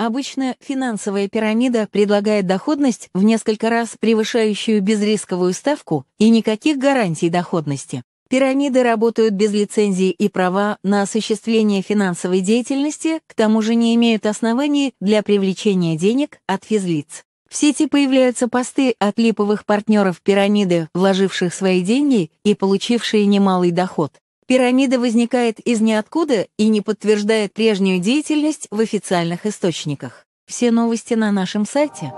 Обычно финансовая пирамида предлагает доходность в несколько раз превышающую безрисковую ставку и никаких гарантий доходности. Пирамиды работают без лицензии и права на осуществление финансовой деятельности, к тому же не имеют оснований для привлечения денег от физлиц. В сети появляются посты от липовых партнеров пирамиды, вложивших свои деньги и получившие немалый доход. Пирамида возникает из ниоткуда и не подтверждает прежнюю деятельность в официальных источниках. Все новости на нашем сайте.